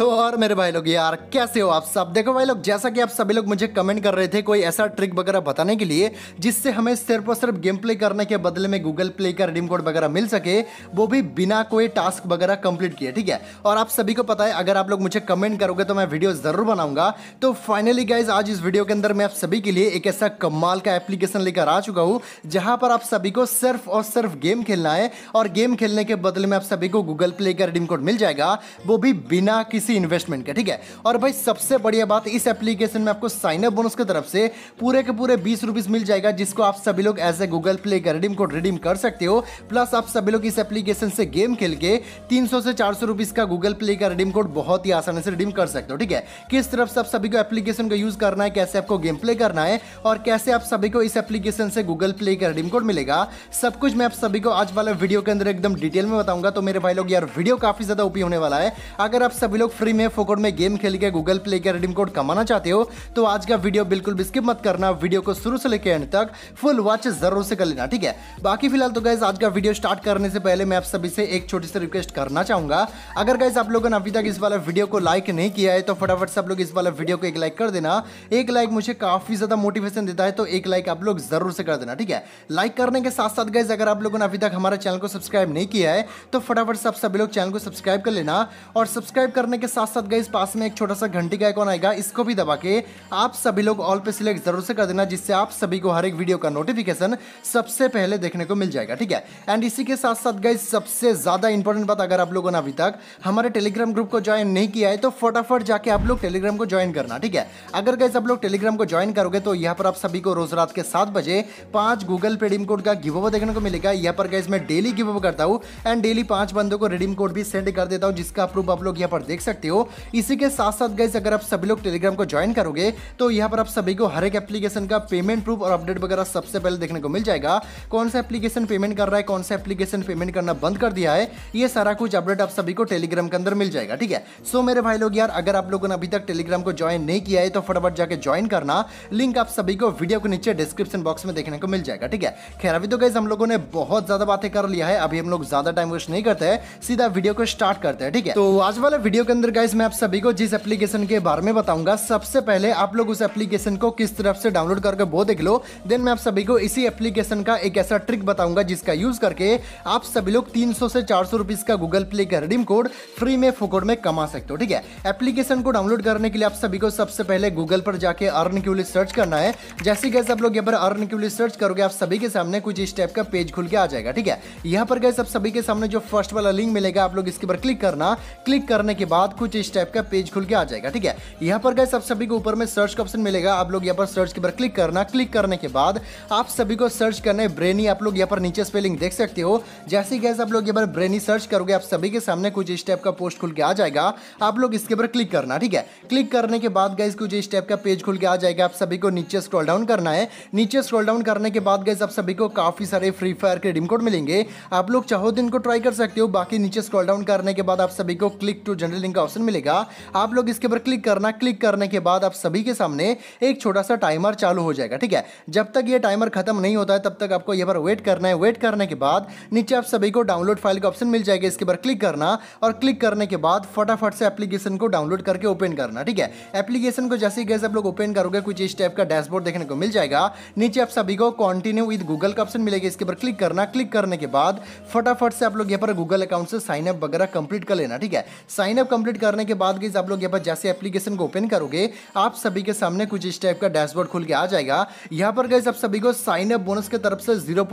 तो और मेरे भाई लोग यार कैसे हो आप सब देखो भाई लोग जैसा कि आप सभी लोग मुझे कमेंट कर रहे थे कोई ऐसा ट्रिक वगैरह बताने के लिए जिससे हमें सिर्फ और सिर्फ गेम प्ले करने के बदले में गूगल प्ले का रिडीम कोड वगैरह मिल सके वो भी बिना कोई टास्क वगैरह कंप्लीट किए ठीक है और आप सभी को पता है अगर आप लोग मुझे कमेंट करोगे तो मैं वीडियो ज़रूर बनाऊंगा तो फाइनली गाइज आज इस वीडियो के अंदर मैं आप सभी के लिए एक ऐसा कमाल का एप्लीकेशन लेकर आ चुका हूँ जहां पर आप सभी को सिर्फ और सिर्फ गेम खेलना है और गेम खेलने के बदले में आप सभी को गूगल प्ले का रिडीम कोड मिल जाएगा वो भी बिना किसी किसी इन्वेस्टमेंट का ठीक है और भाई सबसे बढ़िया बात इस एप्लीकेशन में आपको साइन अप बोनस की तरफ से पूरे के पूरे बीस रुपीज मिल जाएगा जिसको आप सभी लोग एज ए गूगल प्ले का रिडीम कोड रिडीम कर सकते हो प्लस आप सभी लोग इस एप्लीकेशन से गेम खेल के तीन से चार सौ का गूगल प्ले का रिडीम कोड बहुत ही आसानी से रिडीम कर सकते हो ठीक है किस तरफ से आप सभी को एप्लीकेशन का यूज करना है कैसे आपको गेम प्ले करना है और कैसे आप सभी को इस एप्लीकेशन से गूगल प्ले का रिडीम कोड मिलेगा सब कुछ मैं आप सभी को आज वाले वीडियो के अंदर एकदम डिटेल में बताऊंगा तो मेरे भाई लोग यार वीडियो काफी ज्यादा उपयोग होने वाला है अगर आप सभी लोग फ्री में फोकोड में गेम खेल के गूगल प्ले के रिडीम कोड कमाना चाहते हो तो आज का वीडियो बिल्कुल भी स्किप मत करना वीडियो को शुरू से लेकर एंड तक फुल वॉच जरूर से कर लेना ठीक है बाकी फिलहाल तो गाइज आज का वीडियो स्टार्ट करने से पहले मैं आप सभी से एक छोटी सी रिक्वेस्ट करना चाहूंगा अगर गाइज आप लोगों ने अभी तक इस वाला वीडियो को लाइक नहीं किया है तो फटाफट से आप लोग इस वाला वीडियो को एक लाइक कर देना एक लाइक मुझे काफी ज्यादा मोटिवेशन देता है तो एक लाइक आप लोग जरूर से कर देना ठीक है लाइक करने के साथ साथ गाइज अगर आप लोगों ने अभी तक हमारे चैनल को सब्सक्राइब नहीं किया है तो फटाफट से आप सभी लोग चैनल को सब्सक्राइब कर लेना और सब्सक्राइब करने के साथ साथ गई पास में एक छोटा सा घंटी का आइकॉन आएगा इसको भी दबा के आप सभी लोग ऑल पे सिलेक्ट जरूर से कर देना जिससे आप सभी को हर एक वीडियो का नोटिफिकेशन सबसे पहले देखने को मिल जाएगा ठीक है एंड इसी के साथ साथ गई सबसे ज़्यादा इंपॉर्टेंट बात अगर आप लोगों ने अभी तक हमारे टेलीग्राम ग्रुप को ज्वाइन नहीं किया है तो फटाफट जाके आप लोग टेलीग्राम को ज्वाइन करना ठीक है अगर गई आप लोग टेलीग्राम को ज्वाइन करोगे तो यहाँ पर आप सभी को रोज रात के सात बजे पांच गूगल पे रिडीम कोड का गिवो देखने को मिलेगा यहाँ पर गई मैं डेली गिवो करता हूँ एंड डेली पांच बंदों को रिडीम कोड भी सेंड कर देता हूँ जिसका प्रूफ आप लोग यहाँ पर देख सकते सकते हो इसी के साथ साथ गाइज अगर आप सभी लोग टेलीग्राम को ज्वाइन करोगे तो यहाँ पर आप सभी को हर एक एप्लीकेशन का पेमेंट प्रूफ और अपडेट वगैरह सबसे पहले देखने को मिल जाएगा कौन सा एप्लीकेशन पेमेंट कर रहा है कौन सा एप्लीकेशन पेमेंट करना बंद कर दिया है ये सारा कुछ अपडेट आप सभी को टेलीग्राम के अंदर मिल जाएगा ठीक है सो मेरे भाई लोग यार अगर आप लोगों ने अभी तक टेलीग्राम को ज्वाइन नहीं किया है तो फटाफट जाकर ज्वाइन करना लिंक आप सभी को वीडियो के नीचे डिस्क्रिप्शन बॉक्स में देखने को मिल जाएगा ठीक है खैर अभी तो गैस हम लोगों ने बहुत ज्यादा बातें कर लिया है अभी हम लोग ज्यादा टाइम वेस्ट नहीं करते हैं सीधा वीडियो को स्टार्ट करते हैं ठीक है तो आज वाले वीडियो के अंदर गाइस मैं आप सभी को जिस एप्लीकेशन के बारे में बताऊंगा सबसे पहले आप लोग उस एप्लीकेशन को किस तरफ से डाउनलोड करके वो देख लो देन मैं आप सभी को इसी एप्लीकेशन का एक ऐसा ट्रिक बताऊंगा जिसका यूज करके आप सभी लोग 300 से चार सौ का गूगल प्ले का रिडीम कोड फ्री में फोकोड में कमा सकते हो ठीक है एप्लीकेशन को डाउनलोड करने के लिए आप सभी को सबसे पहले गूगल पर जाके अर्न क्यू लिस्ट सर्च करना है जैसे गैस आप लोग यहाँ पर अर्न क्यू लिस्ट सर्च करोगे आप सभी के सामने कुछ इस टाइप का पेज खुल के आ जाएगा ठीक है यहाँ पर गैस आप सभी के सामने जो फर्स्ट वाला लिंक मिलेगा आप लोग इसके ऊपर क्लिक करना क्लिक करने के बाद बाद कुछ इस टाइप का पेज खुल के आ जाएगा ठीक है यहाँ पर गए सब सभी को ऊपर में सर्च का ऑप्शन मिलेगा आप लोग यहाँ पर सर्च के ऊपर क्लिक करना क्लिक करने के बाद आप सभी को सर्च करने ब्रेनी आप लोग यहाँ पर नीचे स्पेलिंग देख सकते हो जैसे ही गैस आप लोग यहाँ पर ब्रेनी सर्च करोगे आप सभी के सामने कुछ इस टाइप का पोस्ट खुल के आ जाएगा आप लोग इसके ऊपर क्लिक करना ठीक है क्लिक करने के बाद गैस कुछ इस टाइप का पेज खुल के आ जाएगा आप सभी को नीचे स्क्रॉल डाउन करना है नीचे स्क्रॉल डाउन करने के बाद गैस आप सभी को काफ़ी सारे फ्री फायर के रिम कोड मिलेंगे आप लोग चाहो तो इनको ट्राई कर सकते हो बाकी नीचे स्क्रॉल डाउन करने के बाद आप सभी को क्लिक टू जनरल लिंक का ऑप्शन मिलेगा आप लोग इसके ऊपर क्लिक करना क्लिक करने के बाद आप सभी के सामने एक छोटा सा टाइमर चालू हो जाएगा ठीक है जब तक ये टाइमर खत्म नहीं होता है तब तक आपको ये पर वेट करना है वेट करने के बाद नीचे आप सभी को डाउनलोड फाइल का ऑप्शन मिल जाएगा इसके ऊपर क्लिक करना और क्लिक करने के बाद फटाफट से एप्लीकेशन को डाउनलोड करके ओपन करना ठीक है एप्लीकेशन को जैसे ही गैस आप लोग ओपन करोगे कुछ इस टाइप का डैशबोर्ड देखने को मिल जाएगा नीचे आप सभी को कॉन्टिन्यू विद गूगल का ऑप्शन मिलेगा इसके ऊपर क्लिक करना क्लिक करने के बाद फटाफट से आप लोग यहाँ पर गूगल अकाउंट से साइनअप वगैरह कंप्लीट कर लेना ठीक है साइनअप कंप्लीट कंप्लीट करने के बाद गई आप लोग यहाँ पर जैसे एप्लीकेशन को ओपन करोगे आप सभी के सामने कुछ इस टाइप का डैशबोर्ड खुल के आ जाएगा यहाँ पर गई आप सभी को साइन अप बोनस के तरफ से जीरो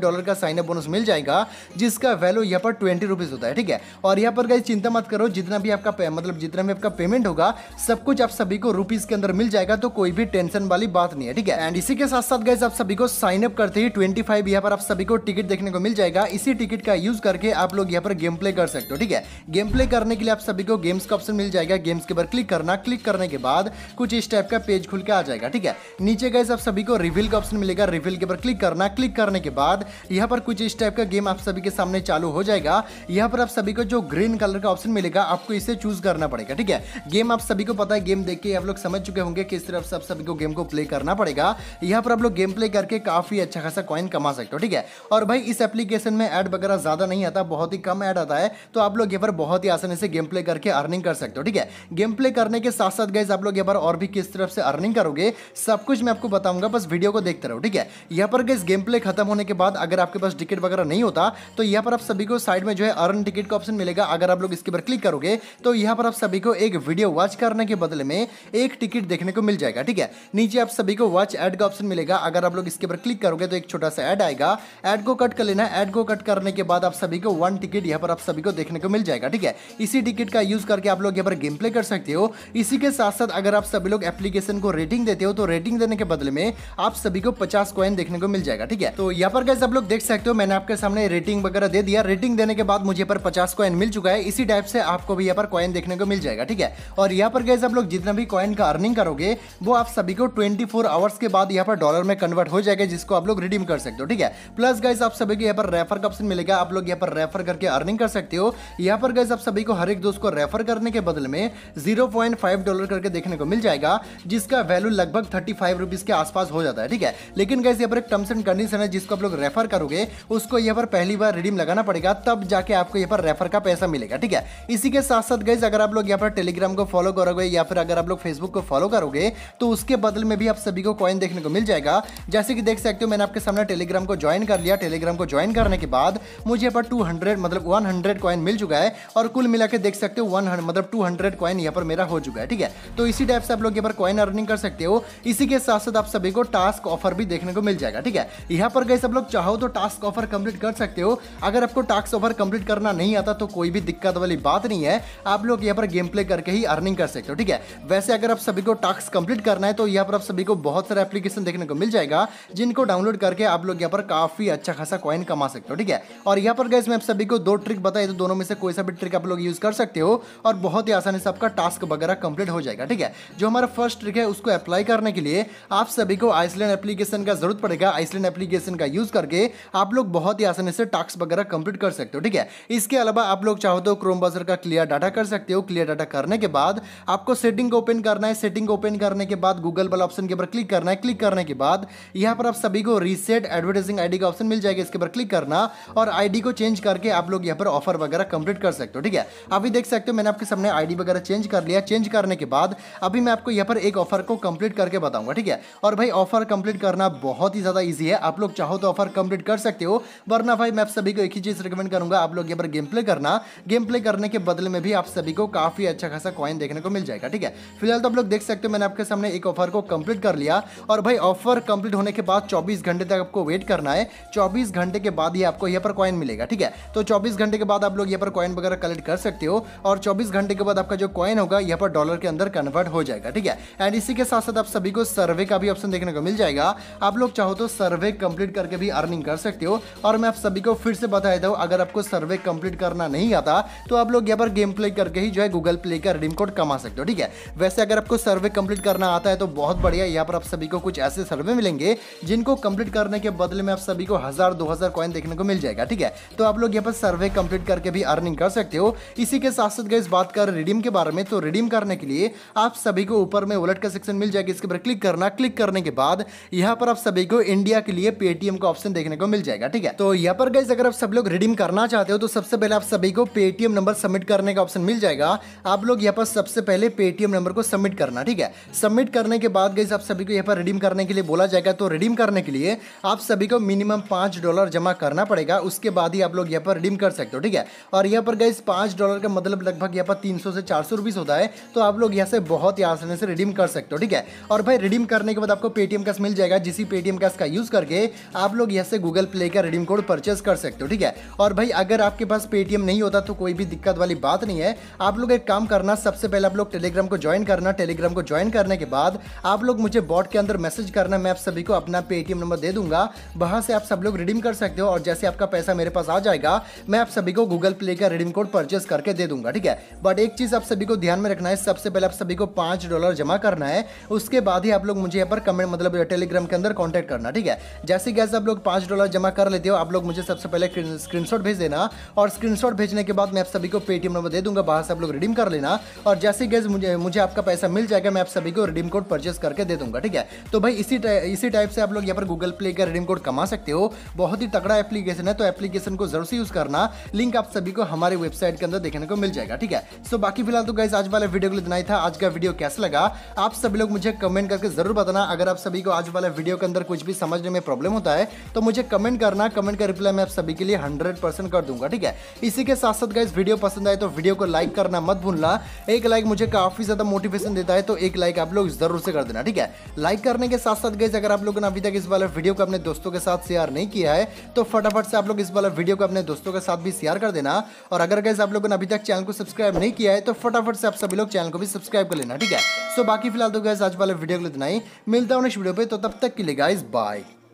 डॉलर का साइन अप बोनस मिल जाएगा जिसका वैल्यू यहाँ पर ट्वेंटी होता है ठीक है और यहाँ पर गई चिंता मत करो जितना भी आपका मतलब जितना भी आपका पेमेंट होगा सब कुछ आप सभी को रुपीज के अंदर मिल जाएगा तो कोई भी टेंशन वाली बात नहीं है ठीक है एंड इसी के साथ साथ गैस आप सभी को साइन अप करते ही ट्वेंटी फाइव यहाँ पर आप सभी को टिकट देखने को मिल जाएगा इसी टिकट का यूज करके आप लोग यहाँ पर गेम प्ले कर सकते हो ठीक है गेम प्ले करने के लिए आप सभी को को गेम्स का ऑप्शन मिल जाएगा गेम्स के ऊपर क्लिक करना क्लिक करने के बाद कुछ इस टाइप का पेज खुल के आ जाएगा ठीक है नीचे गए आप सभी को रिविल का ऑप्शन मिलेगा रिविल के ऊपर क्लिक करना क्लिक करने के बाद यहाँ पर कुछ इस टाइप का गेम आप सभी के सामने चालू हो जाएगा यहाँ पर आप सभी को जो ग्रीन कलर का ऑप्शन मिलेगा आपको इसे चूज करना पड़ेगा ठीक है गेम आप सभी को पता है गेम देख के आप लोग समझ चुके होंगे किस तरफ से आप सभी को गेम को प्ले करना पड़ेगा यहाँ पर आप लोग गेम प्ले करके काफी अच्छा खासा कॉइन कमा सकते हो ठीक है और भाई इस एप्लीकेशन में एड वगैरह ज्यादा नहीं आता बहुत ही कम एड आता है तो आप लोग यहाँ पर बहुत ही आसानी से गेम प्ले करके करके अर्निंग कर सकते हो ठीक है गेम प्ले करने के साथ साथ गाइज आप लोग यहाँ पर और भी किस तरफ से अर्निंग करोगे सब कुछ मैं आपको बताऊंगा बस वीडियो को देखते रहो ठीक है यहाँ पर गाइज गेम प्ले खत्म होने के बाद अगर आपके पास टिकट वगैरह नहीं होता तो यहाँ पर आप सभी को साइड में जो है अर्न टिकट का ऑप्शन मिलेगा अगर आप लोग इसके ऊपर क्लिक करोगे तो यहाँ पर आप सभी को एक वीडियो वॉच करने के बदले में एक टिकट देखने को मिल जाएगा ठीक है नीचे आप सभी को वॉच एड का ऑप्शन मिलेगा अगर आप लोग इसके ऊपर क्लिक करोगे तो एक छोटा सा एड आएगा एड को कट कर लेना एड को कट करने के बाद आप सभी को वन टिकट यहाँ पर आप सभी को देखने को मिल जाएगा ठीक है इसी टिकट का का यूज करके आप लोग यहाँ पर गेम प्ले कर सकते हो इसी के साथ साथ अगर आप सभी लोग एप्लीकेशन को रेटिंग देते हो तो रेटिंग देने के बदले में आप सभी को पचास कॉइन देखने को मिल जाएगा ठीक है तो यहाँ पर गैस आप लोग देख सकते हो मैंने आपके सामने रेटिंग वगैरह दे दिया रेटिंग देने के बाद मुझे पर पचास कॉइन मिल चुका है इसी टाइप से आपको भी यहाँ पर कॉइन देखने को मिल जाएगा ठीक है और यहाँ पर गैस आप लोग जितना भी कॉइन का अर्निंग करोगे वो आप सभी को ट्वेंटी आवर्स के बाद यहाँ पर डॉलर में कन्वर्ट हो जाएगा जिसको आप लोग रिडीम कर सकते हो ठीक है प्लस गाइज आप सभी को यहाँ पर रेफर का ऑप्शन मिलेगा आप लोग यहाँ पर रेफर करके अर्निंग कर सकते हो यहाँ पर गाइज आप सभी को हर एक दोस्त को रेफर करने के बदले में 0.5 डॉलर करके देखने को मिल जाएगा जिसका वैल्यू लगभग थर्टी फाइव रुपीज़ के आसपास हो जाता है ठीक है लेकिन गैस यहाँ पर एक टर्म्स एंड कंडीशन है जिसको आप लोग रेफर करोगे उसको यहाँ पर पहली बार रिडीम लगाना पड़ेगा तब जाके आपको यहाँ पर रेफर का पैसा मिलेगा ठीक है इसी के साथ साथ गैस अगर आप लोग यहाँ पर टेलीग्राम को फॉलो करोगे या फिर अगर आप लोग फेसबुक को फॉलो करोगे तो उसके बदले में भी आप सभी को कॉइन देखने को मिल जाएगा जैसे कि देख सकते हो मैंने आपके सामने टेलीग्राम को ज्वाइन कर लिया टेलीग्राम को ज्वाइन करने के बाद मुझे यहाँ पर टू मतलब वन हंड्रेड कॉइन मिल चुका है और कुल मिला के देख सकते हो वन मतलब टू हंड्रेड कॉइन यहाँ पर मेरा हो चुका है ठीक है तो इसी टाइप से आप लोग यहाँ पर कॉइन अर्निंग कर सकते हो इसी के साथ साथ आप सभी को टास्क ऑफर भी देखने को मिल जाएगा ठीक है यहाँ पर गए सब लोग चाहो तो टास्क ऑफर कंप्लीट कर सकते हो अगर आपको टास्क ऑफर कंप्लीट करना नहीं आता तो कोई भी दिक्कत वाली बात नहीं है आप लोग यहाँ पर गेम प्ले करके ही अर्निंग कर सकते हो ठीक है वैसे अगर आप सभी को टास्क कंप्लीट करना है तो यहाँ पर आप सभी को बहुत सारे एप्लीकेशन देखने को मिल जाएगा जिनको डाउनलोड करके आप लोग यहाँ पर काफी अच्छा खासा कॉइन कमा सकते हो ठीक है और यहाँ पर गए मैं आप सभी को दो ट्रिक बताए तो दोनों में से कोई सा भी ट्रिक आप लोग यूज कर सकते हो और बहुत ही आसानी से आपका टास्क वगैरह कंप्लीट हो जाएगा ठीक है जो हमारा फर्स्ट ट्रिक है उसको अप्लाई करने के लिए आप सभी को आइसलैंड एप्लीकेशन का जरूरत पड़ेगा आइसलैंड एप्लीकेशन का यूज करके आप लोग बहुत ही आसानी से टास्क वगैरह कंप्लीट कर सकते हो ठीक है इसके अलावा आप लोग चाहो तो क्रोम बाजर का क्लियर डाटा कर सकते हो क्लियर डाटा करने के बाद आपको सेटिंग को ओपन करना है सेटिंग को ओपन करने के बाद गूगल वाला ऑप्शन के ऊपर क्लिक करना है क्लिक करने के बाद यहाँ पर आप सभी को रीसेट एडवर्टाइजिंग आईडी का ऑप्शन मिल जाएगा इसके ऊपर क्लिक करना और आईडी को चेंज करके आप लोग यहाँ पर ऑफर वगैरह कंप्लीट कर सकते हो ठीक है अभी देख सकते सकते हो मैंने आपके सामने आईडी वगैरह चेंज कर लिया चेंज करने के बाद अभी मैं आपको यहाँ पर एक ऑफर को कंप्लीट करके बताऊंगा ठीक है और भाई ऑफर कंप्लीट करना बहुत ही ज़्यादा ईजी है आप लोग चाहो तो ऑफर कंप्लीट कर सकते हो वरना भाई मैं आप सभी को एक ही चीज़ रिकमेंड करूंगा आप लोग यहाँ पर गेम प्ले करना गेम प्ले करने के बदले में भी आप सभी को काफ़ी अच्छा खासा कॉइन देखने को मिल जाएगा ठीक है फिलहाल तो आप लोग देख सकते हो मैंने आपके सामने एक ऑफर को कंप्लीट कर लिया और भाई ऑफर कंप्लीट होने के बाद चौबीस घंटे तक आपको वेट करना है चौबीस घंटे के बाद ही आपको यहाँ पर कॉइन मिलेगा ठीक है तो चौबीस घंटे के बाद आप लोग यहाँ पर कॉइन वगैरह कलेक्ट कर सकते हो और और 24 घंटे के बाद आपका जो कॉइन होगा यहाँ पर डॉलर के अंदर कन्वर्ट हो जाएगा ठीक है एंड इसी के साथ साथ आप सभी को सर्वे का भी ऑप्शन देखने को मिल जाएगा आप लोग चाहो तो सर्वे कंप्लीट करके भी अर्निंग कर सकते हो और मैं आप सभी को फिर से बता देता हूँ अगर आपको सर्वे कंप्लीट करना नहीं आता तो आप लोग यहाँ पर गेम प्ले करके ही जो है गूगल प्ले का रिडीम कोड कमा सकते हो ठीक है वैसे अगर आपको सर्वे कंप्लीट करना आता है तो बहुत बढ़िया यहाँ पर आप सभी को कुछ ऐसे सर्वे मिलेंगे जिनको कंप्लीट करने के बदले में आप सभी को हज़ार दो हज़ार कॉइन देखने को मिल जाएगा ठीक है तो आप लोग यहाँ पर सर्वे कंप्लीट करके भी अर्निंग कर सकते हो इसी के साथ साथ साथ गए बात कर रिडीम के बारे में तो रिडीम करने के लिए आप सभी को ऊपर में वॉलेट का सेक्शन मिल जाएगा इसके ऊपर क्लिक करना क्लिक करने के बाद यहाँ पर आप सभी को इंडिया के लिए पेटीएम का ऑप्शन देखने को मिल जाएगा ठीक है तो यहाँ पर गए अगर आप सब लोग रिडीम करना चाहते हो तो सबसे पहले आप सभी को पेटीएम नंबर सबमिट करने का ऑप्शन मिल जाएगा आप लोग यहाँ पर सबसे पहले पेटीएम नंबर को सबमिट करना ठीक है सबमिट करने के बाद गई आप सभी को यहाँ पर रिडीम करने के लिए बोला जाएगा तो रिडीम करने के लिए आप सभी को मिनिमम पांच डॉलर जमा करना पड़ेगा उसके बाद ही आप लोग यहाँ पर रिडीम कर सकते हो ठीक है और यहाँ पर गई पांच डॉलर का मतलब लगभग यहाँ पर तीन से चार सौ होता है तो आप लोग यहाँ से बहुत ही आसानी से रिडीम कर सकते हो ठीक है और भाई रिडीम करने के बाद आपको पेटीएम कैश मिल जाएगा जिसी पेटीएम कैश का यूज़ करके आप लोग यहाँ से गूगल प्ले का रिडीम कोड परचेस कर सकते हो ठीक है और भाई अगर आपके पास पेटीएम नहीं होता तो कोई भी दिक्कत वाली बात नहीं है आप लोग एक काम करना सबसे पहले आप लोग टेलीग्राम को ज्वाइन करना टेलीग्राम को ज्वाइन करने के बाद आप लोग मुझे बॉट के अंदर मैसेज करना मैं आप सभी को अपना पेटीएम नंबर दे दूंगा वहां से आप सब लोग रिडीम कर सकते हो और जैसे आपका पैसा मेरे पास आ जाएगा मैं आप सभी को गूगल प्ले का रिडीम कोड परचेस करके दे दूंगा ठीक है बट एक चीज़ आप सभी को ध्यान में रखना है सबसे पहले आप सभी को पांच डॉलर जमा करना है उसके बाद ही आप लोग मुझे यहाँ पर कमेंट मतलब टेलीग्राम के अंदर कॉन्टेक्ट करना ठीक है जैसे कि आप लोग पांच डॉलर जमा कर लेते हो आप लोग मुझे सबसे पहले स्क्रीनशॉट भेज देना और स्क्रीनशॉट भेजने के बाद मैं आप सभी को पेटीएम नंबर दे दूंगा बाहर से आप लोग रिडीम कर लेना और जैसे गैस मुझे मुझे आपका पैसा मिल जाएगा मैं आप सभी को रिडीम कोड परचेस करके दे दूंगा ठीक है तो भाई इसी इसी टाइप से आप लोग यहाँ पर गूगल प्ले का रिडीम कोड कमा सकते हो बहुत ही तगड़ा एप्लीकेशन है तो एप्लीकेशन को जरूर से यूज़ करना लिंक आप सभी को हमारे वेबसाइट के अंदर देखने को मिल जाएगा जाएगा ठीक है सो बाकी फिलहाल तो गाइज आज वाला वीडियो के लिए इतना ही था आज का वीडियो कैसा लगा आप सभी लोग मुझे कमेंट करके जरूर बताना अगर आप सभी को आज वाला वीडियो के अंदर कुछ भी समझने में प्रॉब्लम होता है तो मुझे कमेंट करना कमेंट का रिप्लाई मैं आप सभी के लिए हंड्रेड कर दूंगा ठीक है इसी के साथ साथ गाइज वीडियो पसंद आए तो वीडियो को लाइक करना मत भूलना एक लाइक मुझे काफी ज्यादा मोटिवेशन देता है तो एक लाइक आप लोग जरूर से कर देना ठीक है लाइक करने के साथ साथ गाइज अगर आप लोगों ने अभी तक इस वाले वीडियो को अपने दोस्तों के साथ शेयर नहीं किया है तो फटाफट से आप लोग इस वाला वीडियो को अपने दोस्तों के साथ भी शेयर कर देना और अगर गैस आप लोगों ने अभी तक चैनल को सब्सक्राइब नहीं किया है तो फटाफट से आप सभी लोग चैनल को भी सब्सक्राइब कर लेना ठीक है सो बाकी फिलहाल तो गैस आज वाले वीडियो को इतना ही मिलता हूँ नेक्स्ट वीडियो पर तो तब तक के लिए गाइज बाय